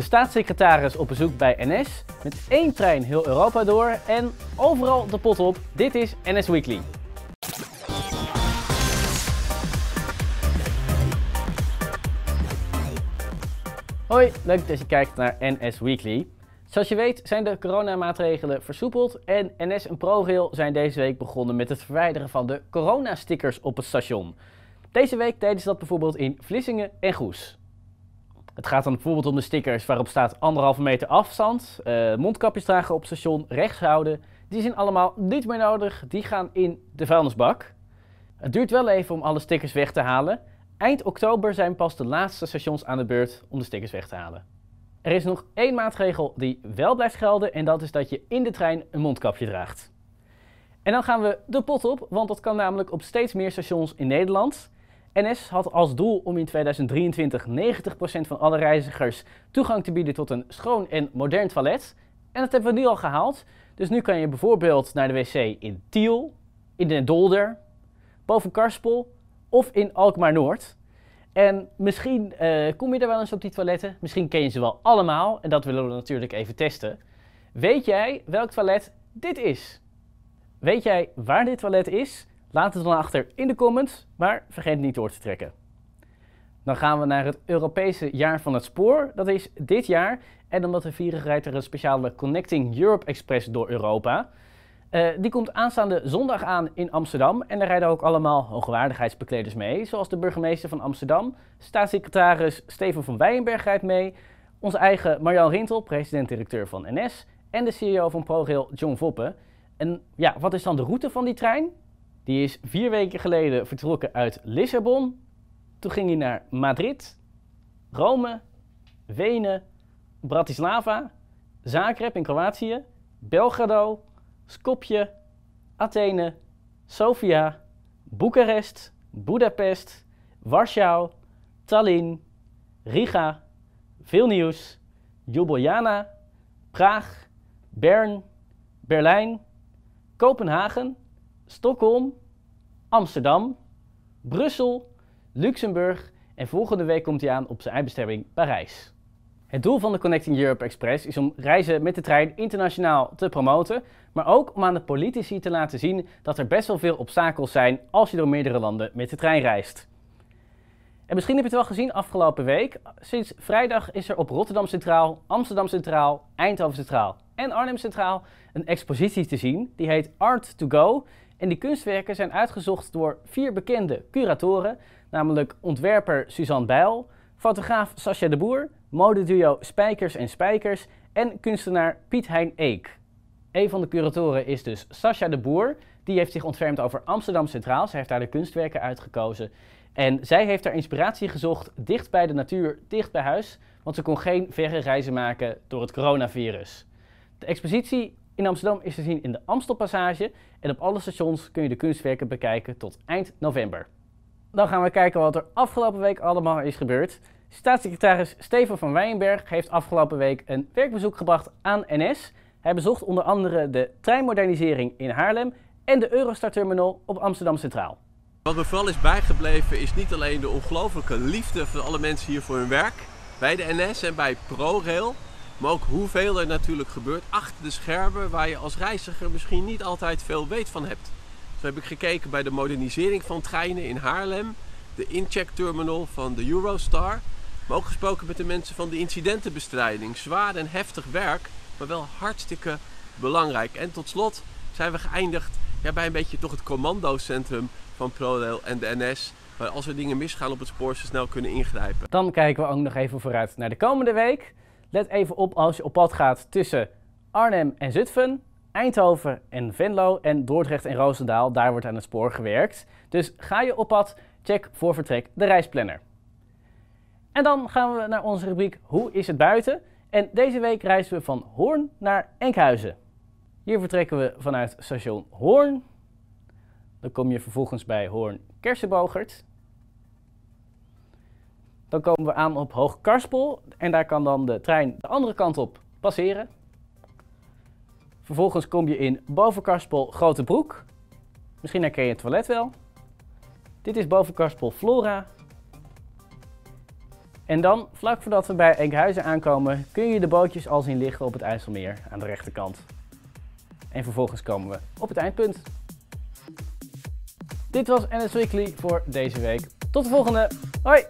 De staatssecretaris op bezoek bij NS, met één trein heel Europa door en overal de pot op. Dit is NS Weekly. Hoi, leuk dat je kijkt naar NS Weekly. Zoals je weet zijn de coronamaatregelen versoepeld en NS en ProRail zijn deze week begonnen met het verwijderen van de coronastickers op het station. Deze week deden ze dat bijvoorbeeld in Vlissingen en Goes. Het gaat dan bijvoorbeeld om de stickers waarop staat anderhalve meter afstand, eh, mondkapjes dragen op station, rechts houden. Die zijn allemaal niet meer nodig, die gaan in de vuilnisbak. Het duurt wel even om alle stickers weg te halen. Eind oktober zijn pas de laatste stations aan de beurt om de stickers weg te halen. Er is nog één maatregel die wel blijft gelden en dat is dat je in de trein een mondkapje draagt. En dan gaan we de pot op, want dat kan namelijk op steeds meer stations in Nederland. NS had als doel om in 2023 90% van alle reizigers toegang te bieden tot een schoon en modern toilet. En dat hebben we nu al gehaald. Dus nu kan je bijvoorbeeld naar de wc in Tiel, in Den Dolder, boven Karspel of in Alkmaar Noord. En misschien eh, kom je er wel eens op die toiletten. Misschien ken je ze wel allemaal. En dat willen we natuurlijk even testen. Weet jij welk toilet dit is? Weet jij waar dit toilet is? Laat het dan achter in de comments, maar vergeet niet door te trekken. Dan gaan we naar het Europese Jaar van het Spoor. Dat is dit jaar. En omdat we vieren rijdt er een speciale Connecting Europe Express door Europa. Eh, die komt aanstaande zondag aan in Amsterdam. En daar rijden ook allemaal hoogwaardigheidsbekleders mee. Zoals de burgemeester van Amsterdam, staatssecretaris Steven van Weijenberg rijdt mee. Onze eigen Marjan Rintel, president-directeur van NS. En de CEO van ProRail, John Voppen. En ja, wat is dan de route van die trein? Die is vier weken geleden vertrokken uit Lissabon. Toen ging hij naar Madrid, Rome, Wenen, Bratislava, Zagreb in Kroatië, Belgrado, Skopje, Athene, Sofia, Boekarest, Budapest, Warschau, Tallinn, Riga, Vilnius, Ljubljana, Praag, Bern, Berlijn, Kopenhagen, Stockholm, Amsterdam, Brussel, Luxemburg en volgende week komt hij aan op zijn eindbestemming Parijs. Het doel van de Connecting Europe Express is om reizen met de trein internationaal te promoten, maar ook om aan de politici te laten zien dat er best wel veel obstakels zijn als je door meerdere landen met de trein reist. En misschien heb je het wel gezien afgelopen week. Sinds vrijdag is er op Rotterdam Centraal, Amsterdam Centraal, Eindhoven Centraal en Arnhem Centraal een expositie te zien. Die heet Art to Go en die kunstwerken zijn uitgezocht door vier bekende curatoren, namelijk ontwerper Suzanne Bijl, fotograaf Sascha de Boer, modeduo Spijkers en Spijkers en kunstenaar Piet Hein Eek. Een van de curatoren is dus Sascha de Boer. Die heeft zich ontfermd over Amsterdam Centraal. Zij heeft daar de kunstwerken uitgekozen. En zij heeft daar inspiratie gezocht dicht bij de natuur, dicht bij huis. Want ze kon geen verre reizen maken door het coronavirus. De expositie in Amsterdam is te zien in de Amstelpassage en op alle stations kun je de kunstwerken bekijken tot eind november. Dan gaan we kijken wat er afgelopen week allemaal is gebeurd. Staatssecretaris Steven van Wijnberg heeft afgelopen week een werkbezoek gebracht aan NS. Hij bezocht onder andere de treinmodernisering in Haarlem en de Eurostar-terminal op Amsterdam Centraal. Wat me vooral is bijgebleven is niet alleen de ongelooflijke liefde van alle mensen hier voor hun werk bij de NS en bij ProRail, maar ook hoeveel er natuurlijk gebeurt achter de schermen waar je als reiziger misschien niet altijd veel weet van hebt. Zo heb ik gekeken bij de modernisering van treinen in Haarlem, de incheckterminal van de Eurostar, maar ook gesproken met de mensen van de incidentenbestrijding. Zwaar en heftig werk, maar wel hartstikke belangrijk. En tot slot zijn we geëindigd bij een beetje toch het commandocentrum van ProRail en de NS. Waar als er dingen misgaan op het spoor, ze snel kunnen ingrijpen. Dan kijken we ook nog even vooruit naar de komende week. Let even op als je op pad gaat tussen Arnhem en Zutphen, Eindhoven en Venlo en Dordrecht en Roosendaal. Daar wordt aan het spoor gewerkt. Dus ga je op pad, check voor vertrek de reisplanner. En dan gaan we naar onze rubriek Hoe is het buiten? En deze week reizen we van Hoorn naar Enkhuizen. Hier vertrekken we vanuit station Hoorn. Dan kom je vervolgens bij Hoorn Kersenbogert. Dan komen we aan op Hoogkarspel en daar kan dan de trein de andere kant op passeren. Vervolgens kom je in Bovenkarspel Grote Broek. Misschien herken je het toilet wel. Dit is Bovenkarspel Flora. En dan, vlak voordat we bij Enkhuizen aankomen, kun je de bootjes al zien liggen op het IJsselmeer aan de rechterkant. En vervolgens komen we op het eindpunt. Dit was NS Weekly voor deze week. Tot de volgende. Hoi!